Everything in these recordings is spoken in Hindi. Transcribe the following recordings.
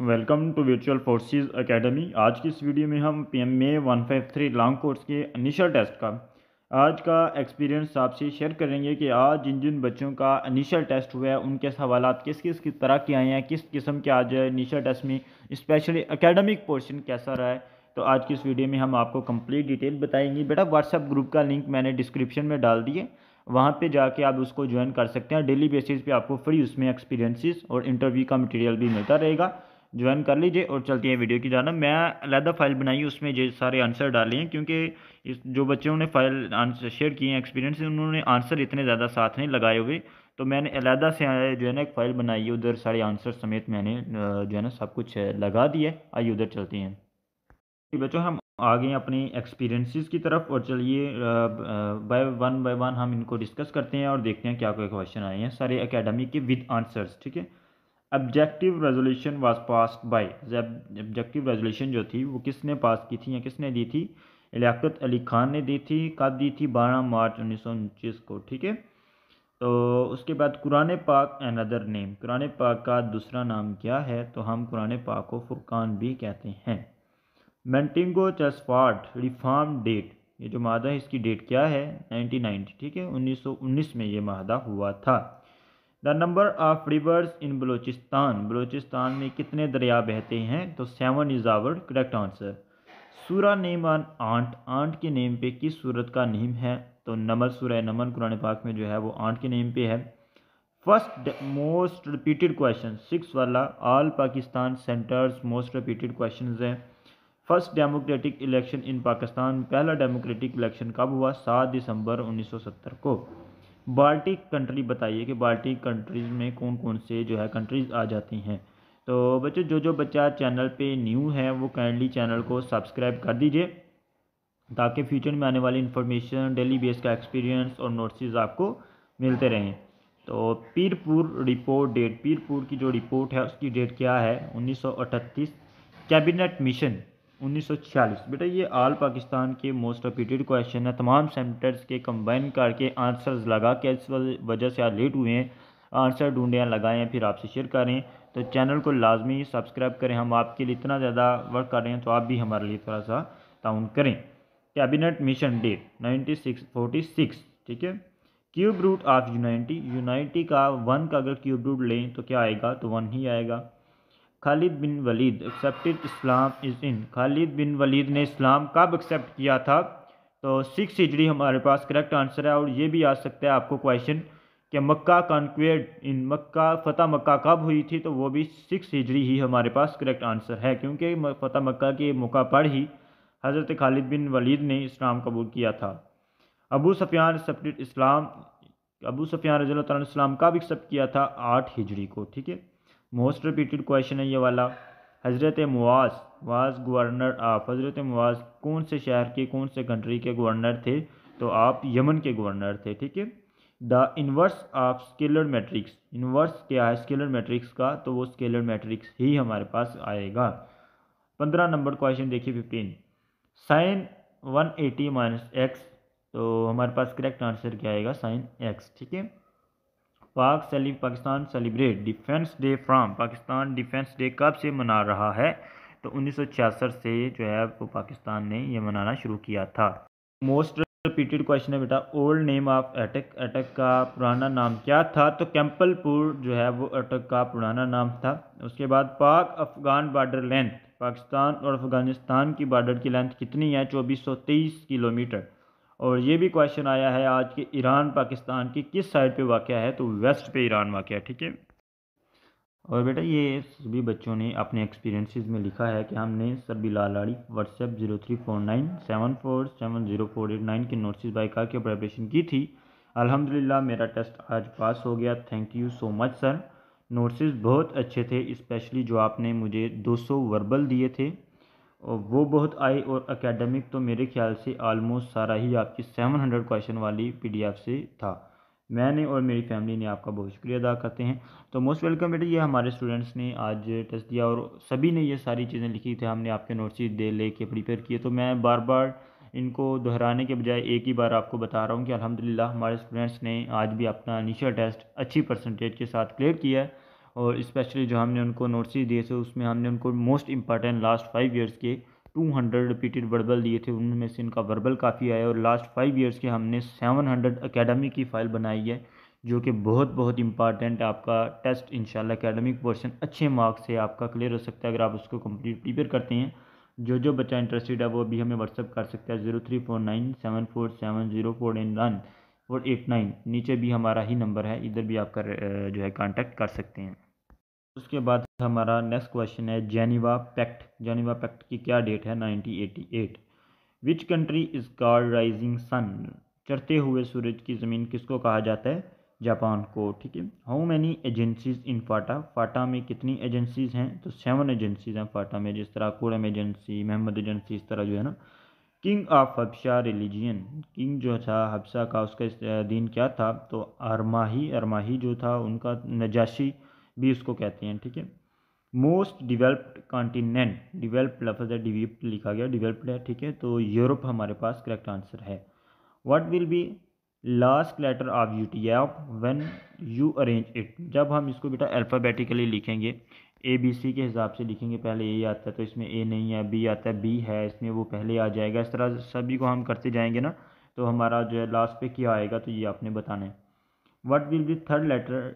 Welcome to virtual forces academy आज की इस वीडियो में हम P M A one five three long course के इनिशियल टेस्ट का आज का एक्सपीरियंस आपसे शेयर करेंगे कि आज जिन जिन बच्चों का इनिशियल टेस्ट हुआ है उनके सवाल किस किस की तरह के आए हैं किस किस्म के आज इनिशियल टेस्ट में स्पेशली अकेडमिक पोर्शन कैसा रहा है तो आज की इस वीडियो में हम आपको कम्प्लीट डिटेल बताएंगे बेटा व्हाट्सएप ग्रुप का लिंक मैंने डिस्क्रिप्शन में डाल दिए वहाँ पे जाके आप उसको ज्वाइन कर सकते हैं डेली बेसिस पे आपको फ्री उसमें एक्सपीरियंसेस और इंटरव्यू का मटेरियल भी मिलता रहेगा ज्वाइन कर लीजिए और चलती है वीडियो की जाना मैं अलहदा फाइल बनाई उसमें ये सारे आंसर डाले हैं क्योंकि इस जो बच्चों ने फाइल आंसर शेयर किए हैं एक्सपीरियंस उन्होंने आंसर इतने ज़्यादा साथ नहीं लगाए हुए तो मैंने अलहदा से जो है ना एक फ़ाइल बनाई है उधर सारे आंसर समेत मैंने जो है ना सब कुछ लगा दिया आइए उधर चलते हैं बच्चों हम आ गए अपनी एक्सपीरियंसिस की तरफ और चलिए बाय वन बाय वन हम इनको डिस्कस करते हैं और देखते हैं क्या क्या क्वेश्चन आए हैं सारे अकेडमी के विद आंसर्स ठीक है objective resolution was pass by objective resolution जो थी वो किसने पास की थी या किसने दी थी लियाकत अली खान ने दी थी कब दी थी बारह मार्च उन्नीस को ठीक है तो उसके बाद कुरान पाक एन अदर नेम कुरान पाक का दूसरा नाम क्या है तो हम कुरान पाक को फुरकान भी कहते हैं मेंटिंगो चस्पाट रिफार्म डेट ये जो मादा है इसकी डेट क्या है 1990 ठीक है 1919 में ये मादा हुआ था the number of rivers in Balochistan Balochistan में कितने दरिया बहते हैं तो seven is our correct answer सूरा नेम ऑन आंट आंट के नेम पे किस सूरत का नेम है तो नमल सूरह नमन कुरान पाक में जो है वो आंट के नेम पे है first most repeated question six वाला all Pakistan centres most repeated question हैं first democratic election in Pakistan पहला डेमोक्रेटिक इलेक्शन कब हुआ सात दिसंबर सत्तर को बाल्टिक कंट्री बताइए कि बाल्टिक कंट्रीज़ में कौन कौन से जो है कंट्रीज़ आ जाती हैं तो बच्चों जो जो बच्चा चैनल पे न्यू है वो काइंडली चैनल को सब्सक्राइब कर दीजिए ताकि फ्यूचर में आने वाली इन्फॉर्मेशन डेली बेस का एक्सपीरियंस और नोट्सेज आपको मिलते रहें तो पीरपुर रिपोर्ट डेट पीरपुर की जो रिपोर्ट है उसकी डेट क्या है उन्नीस कैबिनेट मिशन 1946 बेटा ये आल पाकिस्तान के मोस्ट रिपीटेड क्वेश्चन है तमाम सेंटर्स के कंबाइन करके आंसर्स लगा के इस वजह से आप लेट हुए हैं आंसर ढूंढें लगाएं फिर आपसे शेयर करें तो चैनल को लाजमी सब्सक्राइब करें हम आपके लिए इतना ज़्यादा वर्क कर रहे हैं तो आप भी हमारे लिए थोड़ा सा ताउन करें कैबिनेट मिशन डेट नाइनटीन ठीक है cube root of unity unity का वन का अगर क्यूब रूट लें तो क्या आएगा तो वन ही आएगा Khalid bin Walid accepted Islam is in Khalid bin Walid ने इस्लाम कब एक्सेप्ट किया था तो सिक्स हिजरी हमारे पास करेक्ट आंसर है और ये भी आ सकता है आपको क्वेश्चन कि मक्का कॉन्क्वेड इन मक्का फ़तह मक्का कब हुई थी तो वो भी सिक्स हिजरी ही हमारे पास करेक्ट आंसर है क्योंकि फ़तह मक्का के मौका पर ही हज़रत खालिद बिन वलीद ने इस्लाम कबूल किया था Abu Sufyan accepted Islam Abu Sufyan रजील तस्लाम कब एक्सेप्ट किया था आठ हिजरी को ठीक है मोस्ट रिपीटेड क्वेश्चन है ये वाला हज़रत मुआस वास गवर्नर आप हज़रत मुआस कौन से शहर के कौन से कंट्री के गवर्नर थे तो आप यमन के गवर्नर थे ठीक है the inverse of scalar matrix inverse क्या है स्केलर मैट्रिक्स का तो वो स्केलर मैट्रिक्स ही हमारे पास आएगा पंद्रह नंबर क्वेश्चन देखिए fifteen sine one eighty minus x तो हमारे पास करेक्ट आंसर क्या आएगा साइन एक्स ठीक है पाक सेली, Pakistan celebrate defence day from Pakistan defence day कब से मना रहा है तो उन्नीस से जो है वो पाकिस्तान ने ये मनाना शुरू किया था मोस्ट रिपीटेड क्वेश्चन है बेटा ओल्ड नेम ऑफ अटक अटक का पुराना नाम क्या था तो कैंपलपुर जो है वो अटक का पुराना नाम था उसके बाद पाक अफगान बॉर्डर लेंथ पाकिस्तान और अफगानिस्तान की बॉर्डर की लेंथ कितनी है चौबीस किलोमीटर और ये भी क्वेश्चन आया है आज कि ईरान पाकिस्तान की किस साइड पे वाक़ है तो वेस्ट पे ईरान वाक़ है ठीक है और बेटा ये सभी बच्चों ने अपने एक्सपीरियंसेस में लिखा है कि हमने सर लाल लाड़ी WhatsApp zero three four nine seven four seven zero four eight nine के नोटिस बाई का के प्रेपरेशन की थी अलहमदिल्ला मेरा टेस्ट आज पास हो गया thank you so much sir notice बहुत अच्छे थे इस्पेशली जो आपने मुझे दो वर्बल दिए थे और वो बहुत आई और अकेडमिक तो मेरे ख्याल से आलमोस्ट सारा ही आपकी सेवन हंड्रेड क्वेश्चन वाली पीडीएफ से था मैंने और मेरी फैमिली ने आपका बहुत शुक्रिया अदा करते हैं तो मोस्ट वेलकम बेटे ये हमारे स्टूडेंट्स ने आज टेस्ट दिया और सभी ने ये सारी चीज़ें लिखी थी हमने आपके नोट्स दे ले के प्रिपेयर किए तो मैं बार बार इनको दोहराने के बजाय एक ही बार आपको बता रहा हूँ कि अलहमदिल्ला हमारे स्टूडेंट्स ने आज भी अपना इनिशियल टेस्ट अच्छी परसेंटेज के साथ क्लियर किया है और स्पेशली जो हमने उनको नोट्स दिए थे उसमें हमने उनको most important last five years के टू हंड्रेड रिपीटेड वर्बल दिए थे उनमें से इनका वर्बल काफ़ी आया और लास्ट फाइव ईयर्स के हमने सेवन हंड्रेड अकेडमी की फ़ाइल बनाई है जो कि बहुत बहुत इंपॉर्टेंट आपका टेस्ट इंशाल्लाह एकेडमिक पोर्शन अच्छे मार्क्स से आपका क्लियर हो सकता है अगर आप उसको कंप्लीट प्रिपेयर करते हैं जो जो बच्चा इंटरेस्टेड है वो भी हमें व्हाट्सअप कर सकता है zero three four nine seven four seven zero four N one four eight nine नीचे भी हमारा ही नंबर है इधर भी आपका जो है कांटेक्ट कर सकते हैं उसके बाद हमारा नेक्स्ट क्वेश्चन है जेनिवा पैक्ट जेनिवा पैक्ट की क्या डेट है 1988 which country is called rising sun चढ़ते हुए सूरज की ज़मीन किसको कहा जाता है जापान को ठीक है how many agencies in FATA FATA में कितनी एजेंसीज हैं तो सेवन एजेंसीज हैं फाटा में जिस तरह कोरम एजेंसी महमद एजेंसी इस तरह जो है ना किंग ऑफ हबशा रिलीजियन किंग जो था हबशा का उसका दिन क्या था तो अरमाही अरमाही जो था उनका नजाशी भी उसको कहते हैं ठीक है मोस्ट डिवेल्प्ड कॉन्टिनेंट डिवेल्प लफज है डिवेल्प्ड लिखा गया डिवेल्प्ड है ठीक है तो यूरोप हमारे पास करेक्ट आंसर है what will be last letter of U T F one U arrange it जब हम इसको बेटा अल्फ़ाबेटिकली लिखेंगे ए बी सी के हिसाब से लिखेंगे पहले ए आता है तो इसमें ए नहीं है बी आता है बी है इसमें वो पहले आ जाएगा इस तरह सभी को हम करते जाएंगे ना तो हमारा जो है लास्ट पे क्या आएगा तो ये आपने बताना है what will be third letter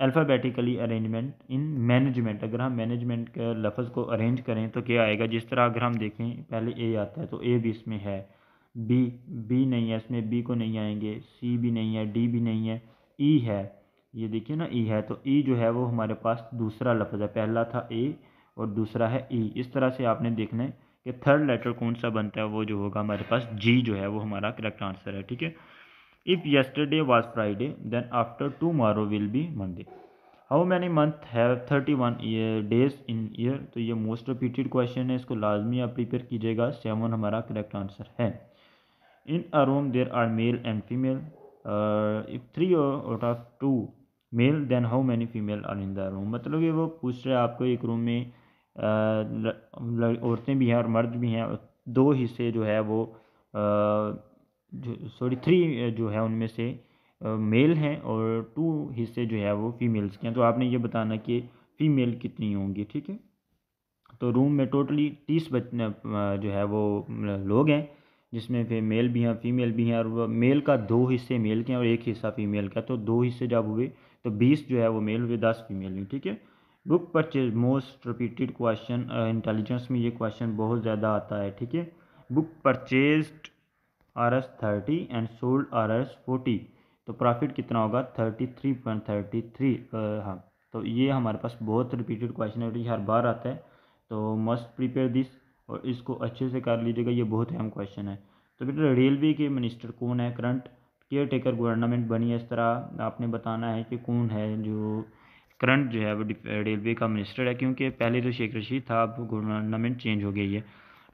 alphabetically arrangement in management अगर हम मैनेजमेंट के लफ्ज़ को अरेंज करें तो क्या आएगा जिस तरह अगर हम देखें पहले ए आता है तो ए भी इसमें है बी बी नहीं है इसमें बी को नहीं आएंगे सी भी नहीं है डी भी नहीं है ई e है ये देखिए ना ई e है तो ई e जो है वो हमारे पास दूसरा लफ्ज़ है पहला था ए और दूसरा है ई e। इस तरह से आपने देखना है कि थर्ड लेटर कौन सा बनता है वो जो होगा हमारे पास जी जो है वो हमारा करेक्ट आंसर है ठीक है if If yesterday Friday Friday, after to tomorrow will be Monday how many month है thirty one days in year तो ये मोस्ट रिपीटेड क्वेश्चन है इसको लाजमी आप प्रिपेयर कीजिएगा सेवन हमारा करेक्ट आंसर है in a room there are male and female if three out of two male then how many female are in the room मतलब ये वो पूछ रहे है आपको एक रूम में uh, औरतें भी हैं और मर्द भी हैं दो हिस्से जो है वो uh, जो सॉरी थ्री जो है उनमें से मेल हैं और टू हिस्से जो है वो फीमेल्स के हैं तो आपने ये बताना कि फ़ीमेल कितनी होंगी ठीक है तो रूम में टोटली तीस बच्चे जो है वो लोग हैं जिसमें फिर मेल भी हैं फीमेल भी हैं और मेल का दो हिस्से मेल के हैं और एक हिस्सा फीमेल का तो दो हिस्से जब हुए तो बीस जो है वो मेल हुए दस फीमेल हुई ठीक है book purchase most repeated question intelligence में ये क्वेश्चन बहुत ज़्यादा आता है ठीक है book purchase R S thirty and sold R S forty तो प्रॉफिट कितना होगा thirty three point thirty three हाँ तो ये हमारे पास बहुत रिपीटेड क्वेश्चन है हर बार आता है तो मस्ट प्रिपेयर दिस और इसको अच्छे से कर लीजिएगा ये बहुत अहम क्वेश्चन है तो बेटा रेलवे के मिनिस्टर कौन है करंट केयर टेकर गवर्नमेंट बनी है इस तरह आपने बताना है कि कौन है जो करंट जो है वो रेलवे का मिनिस्टर है क्योंकि पहले तो शेख रशीद था अब गवर्नमेंट चेंज हो गई है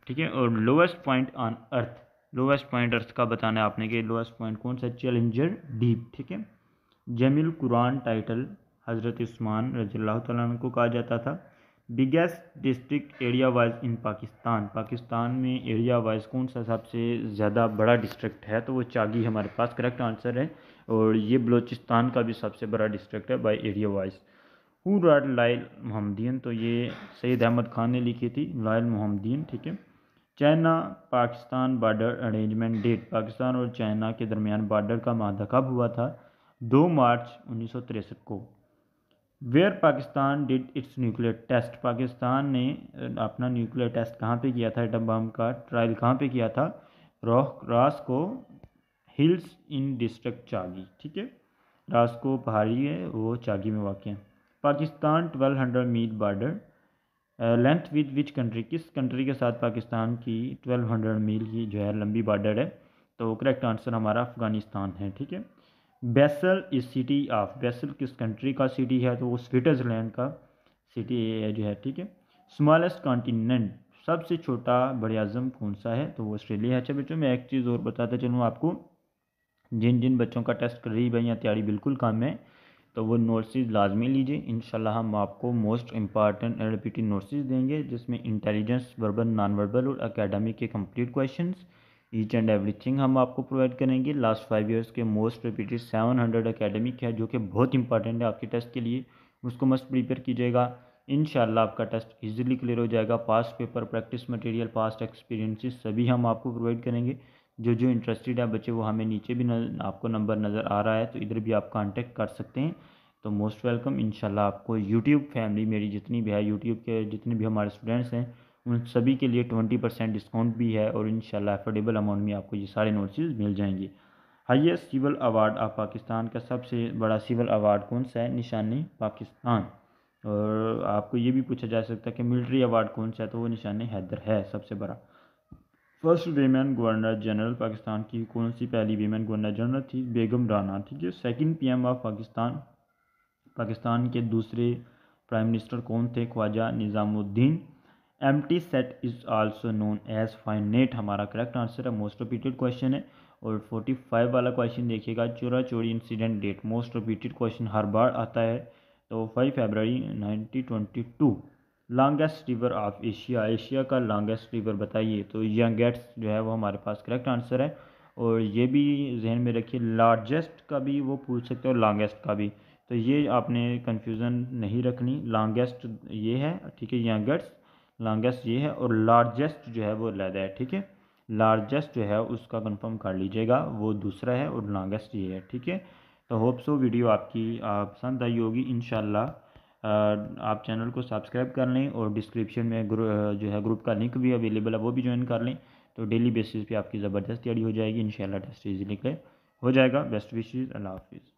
ठीक है और lowest point on earth lowest point earth का बताना है आपने कि लोवेस्ट पॉइंट कौन सा चैलेंजर डीप ठीक है जमील कुरान टाइटल हज़रत उस्मान रजील्ला को कहा जाता था biggest district area wise in Pakistan Pakistan में एरिया वाइज कौन सा सबसे ज़्यादा बड़ा डिस्ट्रिक्ट है तो वो चागी हमारे पास करेक्ट आंसर है और ये बलोचिस्तान का भी सबसे बड़ा डिस्ट्रिक्ट है बाई एरिया वाइज हु लाइल मोहम्मदीन तो ये सैद अहमद खान ने लिखी थी लाइल मोहम्मदीन ठीक है China Pakistan border arrangement date Pakistan और चाइना के दरमियान बार्डर का माहा कब हुआ था दो मार्च उन्नीस को where Pakistan did its nuclear test Pakistan ने अपना न्यूक्लियर टेस्ट कहाँ पे किया था एटम बम का ट्रायल कहाँ पे किया था रोह रास को हिल्स इन डिस्ट्रिक्ट चागी ठीक है रास को पहाड़ी है वो चागी में वाक़ है पाकिस्तान 1200 मीट border length with which country किस कंट्री के साथ पाकिस्तान की ट्वेल्व हंड्रेड मील की जो है लंबी बॉर्डर है तो करेक्ट आंसर हमारा अफ़गानिस्तान है ठीक है Basel is city of Basel किस कंट्री का सिटी है तो वो स्विट्ज़रलैंड का सिटी जो है ठीक है स्मॉलेस्ट कॉन्टीनेंट सबसे छोटा बड़े अज़म कौन सा है तो वो ऑस्ट्रेलिया है अच्छा बच्चों मैं एक चीज़ और बताता चलूँ आपको जिन जिन बच्चों का टेस्ट कर रही है या तैयारी बिल्कुल कम है तो वो नोट्सिस लाजमी लीजिए इन हम आपको मोस्ट इंपॉर्टेंट एल पी देंगे जिसमें इंटेलिजेंस वर्बल नॉन वर्बल और अकेडमिक के complete question each and thing हम आपको प्रोवाइड करेंगे लास्ट फाइव ईयर्स के most repeated seven hundred academic है जो कि बहुत इंपॉर्टेंट है आपके टेस्ट के लिए उसको मस्ट प्रिपेयर कीजिएगा इन आपका टेस्ट ईजिली क्लियर हो जाएगा past paper practice material past experiences सभी हम आपको प्रोवाइड करेंगे जो जो इंटरेस्टेड है बच्चे वो हमें नीचे भी न, आपको नंबर नज़र आ रहा है तो इधर भी आप कांटेक्ट कर सकते हैं तो मोस्ट वेलकम इंशाल्लाह आपको यूट्यूब फैमिली मेरी जितनी भी है यूट्यूब के जितने भी हमारे स्टूडेंट्स हैं उन सभी के लिए ट्वेंटी परसेंट डिस्काउंट भी है और इन अफोर्डेबल अमाउंट में आपको ये सारे नोटिस मिल जाएंगे हाइएस्ट सिविल अवार्ड आप पाकिस्तान का सबसे बड़ा सिविल अवार्ड कौन सा है निशान पाकिस्तान और आपको ये भी पूछा जा सकता है कि मिलिट्री अवार्ड कौन सा है तो वो निशान हैदर है सबसे बड़ा first women governor general Pakistan की कौन सी पहली वीमेन गवर्नर जनरल थी बेगम राना ठीक है second PM of Pakistan Pakistan के दूसरे प्राइम मिनिस्टर कौन थे Khawaja Nizamuddin M T set is also known as finite हमारा करेक्ट आंसर है मोस्ट रिपीटेड क्वेश्चन है और फोर्टी फाइव वाला क्वेश्चन देखिएगा Chaura Chauri incident date most repeated question हर बार आता है तो five February nineteen twenty two longest river of Asia Asia का लॉन्गेस्ट रिवर बताइए तो यंगेट्स जो है वो हमारे पास करेक्ट आंसर है और ये भी जहन में रखिए लार्जेस्ट का भी वो पूछ सकते हो लॉन्गेस्ट का भी तो ये आपने कन्फ्यूज़न नहीं रखनी लॉन्गेस्ट ये है ठीक है यंगेट्स लॉन्गेस्ट ये है और लार्जेस्ट जो है वो लैदा है ठीक है लार्जेस्ट जो है उसका कंफर्म कर लीजिएगा वो दूसरा है और लॉन्गेस्ट ये है ठीक है तो होप सो वीडियो आपकी पसंद आई होगी इन आप चैनल को सब्सक्राइब कर लें और डिस्क्रिप्शन में जो है ग्रुप का लिंक भी अवेलेबल है वो भी ज्वाइन कर लें तो डेली बेसिस पे आपकी ज़बरदस्त तैयारी हो जाएगी इन टेस्ट इजीली क्लियर हो जाएगा बेस्ट विशेज़ अल्लाह हाफिज़